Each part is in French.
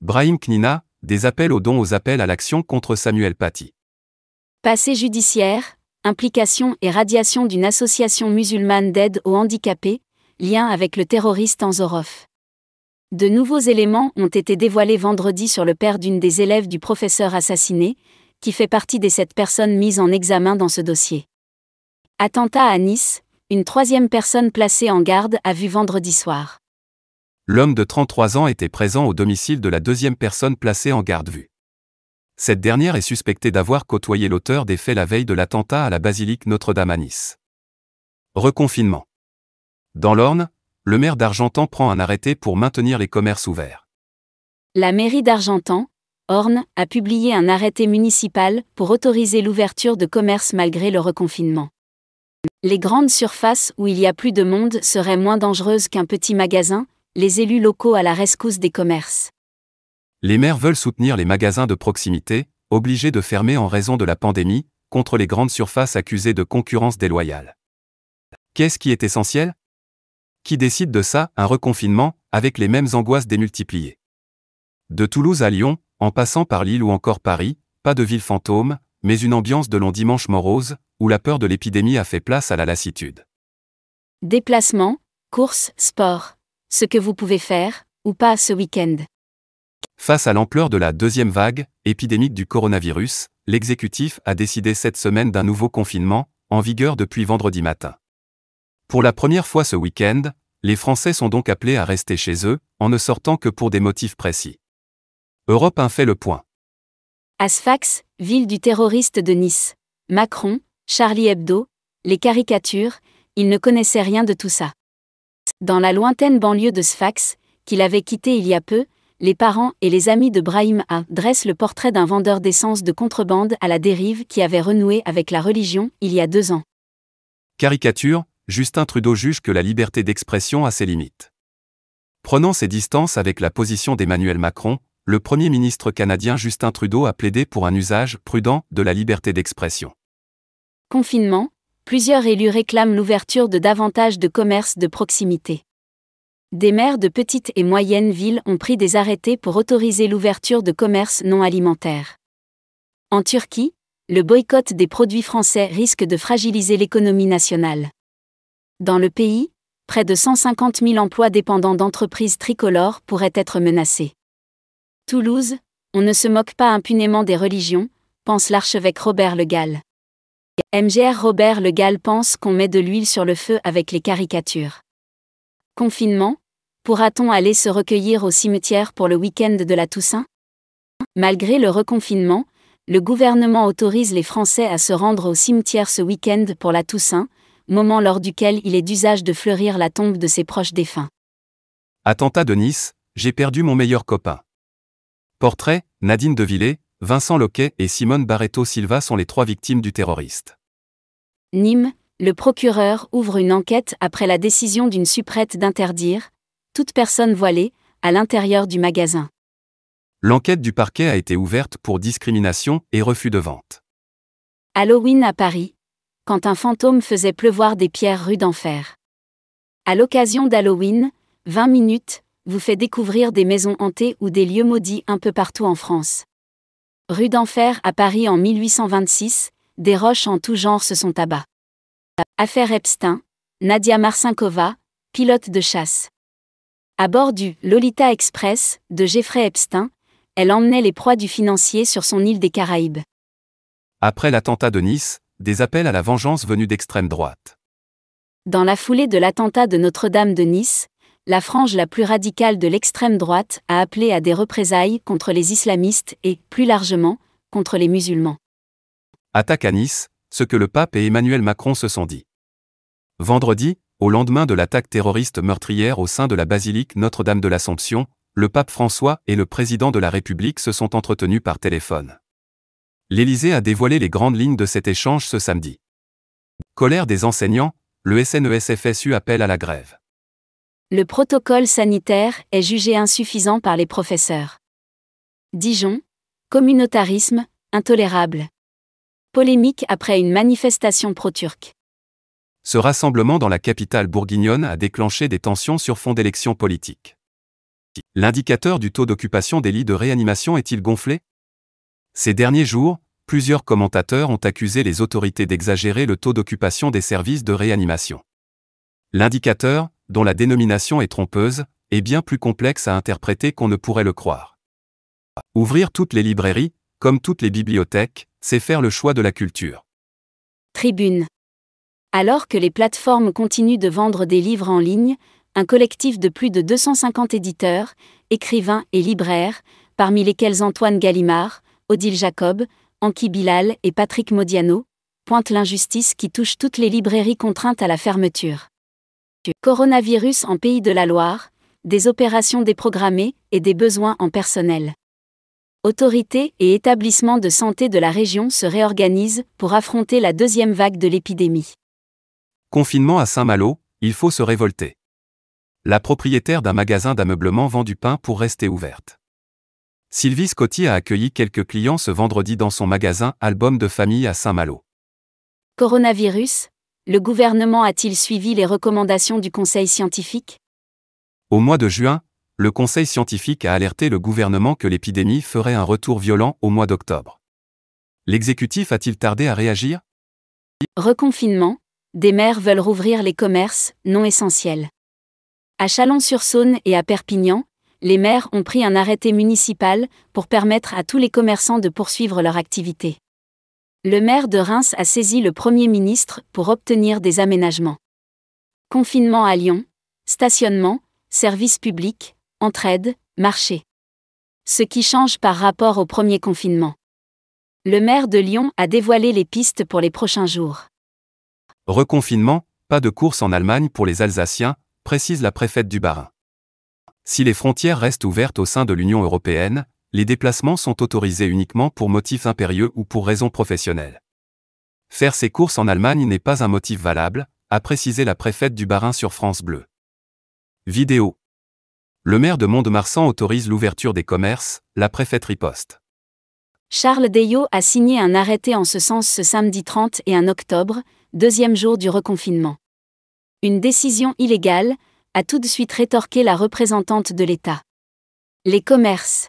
Brahim Knina, des appels aux dons aux appels à l'action contre Samuel Paty. Passé judiciaire, implication et radiation d'une association musulmane d'aide aux handicapés, lien avec le terroriste Anzorov. De nouveaux éléments ont été dévoilés vendredi sur le père d'une des élèves du professeur assassiné, qui fait partie des sept personnes mises en examen dans ce dossier. Attentat à Nice, une troisième personne placée en garde a vu vendredi soir l'homme de 33 ans était présent au domicile de la deuxième personne placée en garde vue. Cette dernière est suspectée d'avoir côtoyé l'auteur des faits la veille de l'attentat à la basilique Notre-Dame à Nice. Reconfinement. Dans l'Orne, le maire d'Argentan prend un arrêté pour maintenir les commerces ouverts. La mairie d'Argentan, Orne, a publié un arrêté municipal pour autoriser l'ouverture de commerces malgré le reconfinement. Les grandes surfaces où il y a plus de monde seraient moins dangereuses qu'un petit magasin, les élus locaux à la rescousse des commerces. Les maires veulent soutenir les magasins de proximité, obligés de fermer en raison de la pandémie, contre les grandes surfaces accusées de concurrence déloyale. Qu'est-ce qui est essentiel Qui décide de ça Un reconfinement, avec les mêmes angoisses démultipliées. De Toulouse à Lyon, en passant par Lille ou encore Paris, pas de ville fantôme, mais une ambiance de long dimanche morose, où la peur de l'épidémie a fait place à la lassitude. Déplacement, courses, sport ce que vous pouvez faire, ou pas ce week-end. Face à l'ampleur de la deuxième vague épidémique du coronavirus, l'exécutif a décidé cette semaine d'un nouveau confinement, en vigueur depuis vendredi matin. Pour la première fois ce week-end, les Français sont donc appelés à rester chez eux, en ne sortant que pour des motifs précis. Europe 1 fait le point. Asfax, ville du terroriste de Nice. Macron, Charlie Hebdo, les caricatures, ils ne connaissaient rien de tout ça dans la lointaine banlieue de Sfax, qu'il avait quitté il y a peu, les parents et les amis de Brahim A dressent le portrait d'un vendeur d'essence de contrebande à la dérive qui avait renoué avec la religion il y a deux ans. Caricature, Justin Trudeau juge que la liberté d'expression a ses limites. Prenant ses distances avec la position d'Emmanuel Macron, le Premier ministre canadien Justin Trudeau a plaidé pour un usage prudent de la liberté d'expression. Confinement, plusieurs élus réclament l'ouverture de davantage de commerces de proximité. Des maires de petites et moyennes villes ont pris des arrêtés pour autoriser l'ouverture de commerces non alimentaires. En Turquie, le boycott des produits français risque de fragiliser l'économie nationale. Dans le pays, près de 150 000 emplois dépendants d'entreprises tricolores pourraient être menacés. Toulouse, on ne se moque pas impunément des religions, pense l'archevêque Robert Le Gall. MGR Robert Le Gall pense qu'on met de l'huile sur le feu avec les caricatures. Confinement Pourra-t-on aller se recueillir au cimetière pour le week-end de la Toussaint Malgré le reconfinement, le gouvernement autorise les Français à se rendre au cimetière ce week-end pour la Toussaint, moment lors duquel il est d'usage de fleurir la tombe de ses proches défunts. Attentat de Nice, j'ai perdu mon meilleur copain. Portrait, Nadine Devillé, Vincent Loquet et Simone Barreto Silva sont les trois victimes du terroriste. Nîmes, le procureur ouvre une enquête après la décision d'une suprête d'interdire toute personne voilée à l'intérieur du magasin. L'enquête du parquet a été ouverte pour discrimination et refus de vente. Halloween à Paris, quand un fantôme faisait pleuvoir des pierres rudes d'enfer. À l'occasion d'Halloween, 20 minutes vous fait découvrir des maisons hantées ou des lieux maudits un peu partout en France. Rue d'Enfer à Paris en 1826, des roches en tout genre se sont abattues. Affaire Epstein, Nadia Marcinkova, pilote de chasse. À bord du Lolita Express de Jeffrey Epstein, elle emmenait les proies du financier sur son île des Caraïbes. Après l'attentat de Nice, des appels à la vengeance venus d'extrême droite. Dans la foulée de l'attentat de Notre-Dame de Nice, la frange la plus radicale de l'extrême droite a appelé à des représailles contre les islamistes et, plus largement, contre les musulmans. Attaque à Nice, ce que le pape et Emmanuel Macron se sont dit. Vendredi, au lendemain de l'attaque terroriste meurtrière au sein de la basilique Notre-Dame de l'Assomption, le pape François et le président de la République se sont entretenus par téléphone. L'Élysée a dévoilé les grandes lignes de cet échange ce samedi. Colère des enseignants, le SNESFSU appelle à la grève. Le protocole sanitaire est jugé insuffisant par les professeurs. Dijon, communautarisme, intolérable. Polémique après une manifestation pro-turque. Ce rassemblement dans la capitale bourguignonne a déclenché des tensions sur fond d'élections politiques. L'indicateur du taux d'occupation des lits de réanimation est-il gonflé Ces derniers jours, plusieurs commentateurs ont accusé les autorités d'exagérer le taux d'occupation des services de réanimation. L'indicateur, dont la dénomination est trompeuse, est bien plus complexe à interpréter qu'on ne pourrait le croire. Ouvrir toutes les librairies, comme toutes les bibliothèques, c'est faire le choix de la culture. Tribune. Alors que les plateformes continuent de vendre des livres en ligne, un collectif de plus de 250 éditeurs, écrivains et libraires, parmi lesquels Antoine Gallimard, Odile Jacob, Anki Bilal et Patrick Modiano, pointe l'injustice qui touche toutes les librairies contraintes à la fermeture. Coronavirus en Pays de la Loire, des opérations déprogrammées et des besoins en personnel. Autorités et établissements de santé de la région se réorganisent pour affronter la deuxième vague de l'épidémie. Confinement à Saint-Malo, il faut se révolter. La propriétaire d'un magasin d'ameublement vend du pain pour rester ouverte. Sylvie Scotti a accueilli quelques clients ce vendredi dans son magasin Album de famille à Saint-Malo. Coronavirus, le gouvernement a-t-il suivi les recommandations du Conseil scientifique Au mois de juin, le Conseil scientifique a alerté le gouvernement que l'épidémie ferait un retour violent au mois d'octobre. L'exécutif a-t-il tardé à réagir Reconfinement, des maires veulent rouvrir les commerces non essentiels. À Chalon-sur-Saône et à Perpignan, les maires ont pris un arrêté municipal pour permettre à tous les commerçants de poursuivre leur activité. Le maire de Reims a saisi le Premier ministre pour obtenir des aménagements. Confinement à Lyon, stationnement, services publics, entraide, marché. Ce qui change par rapport au premier confinement. Le maire de Lyon a dévoilé les pistes pour les prochains jours. Reconfinement, pas de course en Allemagne pour les Alsaciens, précise la préfète du Bas-Rhin. Si les frontières restent ouvertes au sein de l'Union européenne, les déplacements sont autorisés uniquement pour motifs impérieux ou pour raisons professionnelles. Faire ses courses en Allemagne n'est pas un motif valable, a précisé la préfète du barin sur France Bleu. Vidéo. Le maire de Mont-de-Marsan autorise l'ouverture des commerces, la préfète riposte. Charles Deyot a signé un arrêté en ce sens ce samedi 30 et 1 octobre, deuxième jour du reconfinement. Une décision illégale, a tout de suite rétorqué la représentante de l'État. Les commerces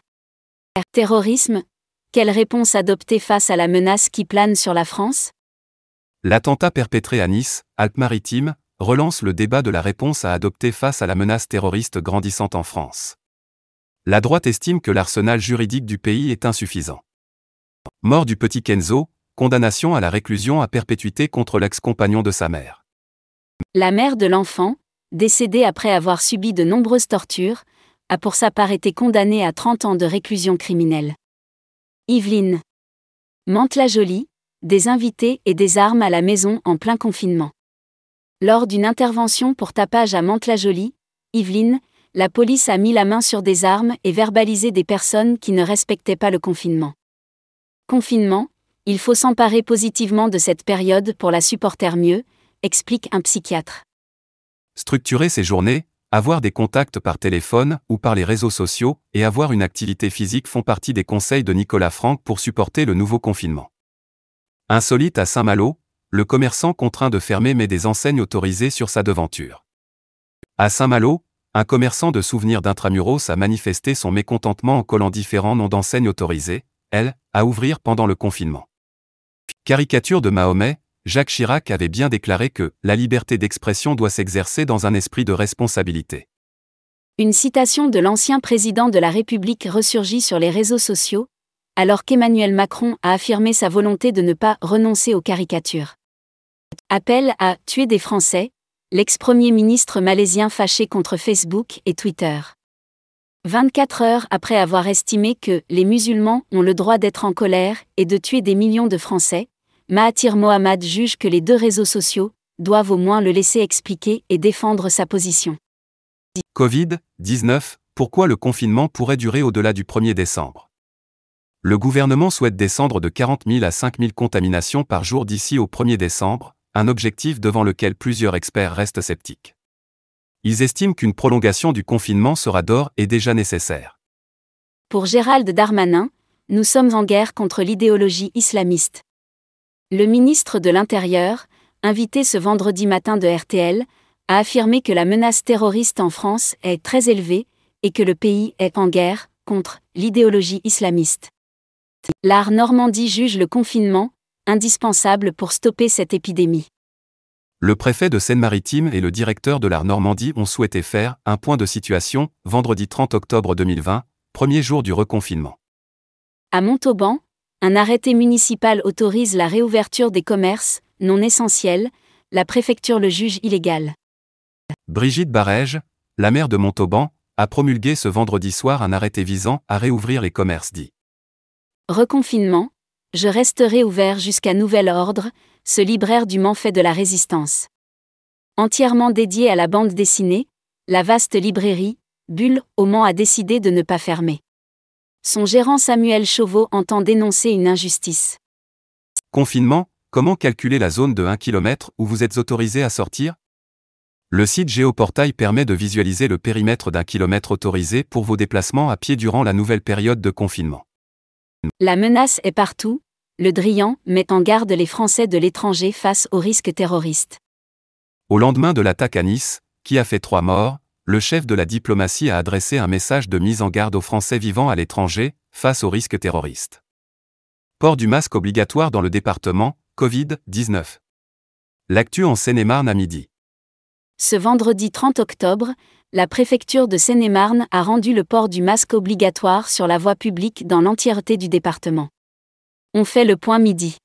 terrorisme, quelle réponse adopter face à la menace qui plane sur la France L'attentat perpétré à Nice, Alpes-Maritimes, relance le débat de la réponse à adopter face à la menace terroriste grandissante en France. La droite estime que l'arsenal juridique du pays est insuffisant. Mort du petit Kenzo, condamnation à la réclusion à perpétuité contre l'ex-compagnon de sa mère. La mère de l'enfant, décédée après avoir subi de nombreuses tortures, a pour sa part été condamné à 30 ans de réclusion criminelle. Yveline. mante la jolie des invités et des armes à la maison en plein confinement. Lors d'une intervention pour tapage à mante la jolie Yveline, la police a mis la main sur des armes et verbalisé des personnes qui ne respectaient pas le confinement. Confinement, il faut s'emparer positivement de cette période pour la supporter mieux, explique un psychiatre. Structurer ses journées, avoir des contacts par téléphone ou par les réseaux sociaux et avoir une activité physique font partie des conseils de Nicolas Franck pour supporter le nouveau confinement. Insolite à Saint-Malo, le commerçant contraint de fermer met des enseignes autorisées sur sa devanture. À Saint-Malo, un commerçant de souvenirs d'intramuros a manifesté son mécontentement en collant différents noms d'enseignes autorisées, elles, à ouvrir pendant le confinement. Caricature de Mahomet, Jacques Chirac avait bien déclaré que la liberté d'expression doit s'exercer dans un esprit de responsabilité. Une citation de l'ancien président de la République ressurgit sur les réseaux sociaux, alors qu'Emmanuel Macron a affirmé sa volonté de ne pas renoncer aux caricatures. Appel à tuer des Français, l'ex-premier ministre malaisien fâché contre Facebook et Twitter. 24 heures après avoir estimé que les musulmans ont le droit d'être en colère et de tuer des millions de Français, Mahathir Mohamad juge que les deux réseaux sociaux doivent au moins le laisser expliquer et défendre sa position. Covid-19, pourquoi le confinement pourrait durer au-delà du 1er décembre Le gouvernement souhaite descendre de 40 000 à 5 000 contaminations par jour d'ici au 1er décembre, un objectif devant lequel plusieurs experts restent sceptiques. Ils estiment qu'une prolongation du confinement sera d'or et déjà nécessaire. Pour Gérald Darmanin, nous sommes en guerre contre l'idéologie islamiste. Le ministre de l'Intérieur, invité ce vendredi matin de RTL, a affirmé que la menace terroriste en France est très élevée et que le pays est en guerre contre l'idéologie islamiste. L'art Normandie juge le confinement indispensable pour stopper cette épidémie. Le préfet de Seine-Maritime et le directeur de l'Art Normandie ont souhaité faire un point de situation vendredi 30 octobre 2020, premier jour du reconfinement. À Montauban, un arrêté municipal autorise la réouverture des commerces, non essentiels, la préfecture le juge illégal. Brigitte Barège, la maire de Montauban, a promulgué ce vendredi soir un arrêté visant à réouvrir les commerces dits. Reconfinement, je resterai ouvert jusqu'à nouvel ordre, ce libraire du Mans fait de la résistance. Entièrement dédié à la bande dessinée, la vaste librairie, Bulle, au Mans a décidé de ne pas fermer. Son gérant Samuel Chauveau entend dénoncer une injustice. Confinement, comment calculer la zone de 1 km où vous êtes autorisé à sortir Le site Géoportail permet de visualiser le périmètre d'un kilomètre autorisé pour vos déplacements à pied durant la nouvelle période de confinement. La menace est partout, le Drian met en garde les Français de l'étranger face aux risques terroristes. Au lendemain de l'attaque à Nice, qui a fait trois morts, le chef de la diplomatie a adressé un message de mise en garde aux Français vivant à l'étranger face aux risques terroristes. Port du masque obligatoire dans le département, Covid-19. L'actu en Seine-et-Marne à midi. Ce vendredi 30 octobre, la préfecture de Seine-et-Marne a rendu le port du masque obligatoire sur la voie publique dans l'entièreté du département. On fait le point midi.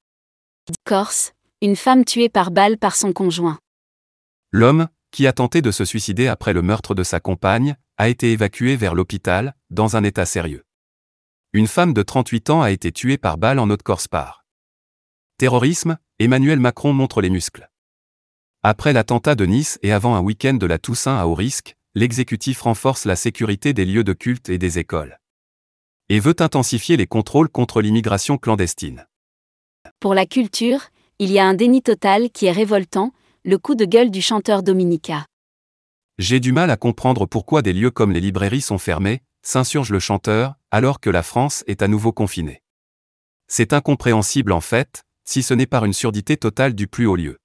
Corse, une femme tuée par balle par son conjoint. L'homme, qui a tenté de se suicider après le meurtre de sa compagne, a été évacué vers l'hôpital, dans un état sérieux. Une femme de 38 ans a été tuée par balle en Haute-Corse-Par. Terrorisme, Emmanuel Macron montre les muscles. Après l'attentat de Nice et avant un week-end de la Toussaint à haut risque, l'exécutif renforce la sécurité des lieux de culte et des écoles. Et veut intensifier les contrôles contre l'immigration clandestine. Pour la culture, il y a un déni total qui est révoltant, le coup de gueule du chanteur Dominica. J'ai du mal à comprendre pourquoi des lieux comme les librairies sont fermés, s'insurge le chanteur, alors que la France est à nouveau confinée. C'est incompréhensible en fait, si ce n'est par une surdité totale du plus haut lieu.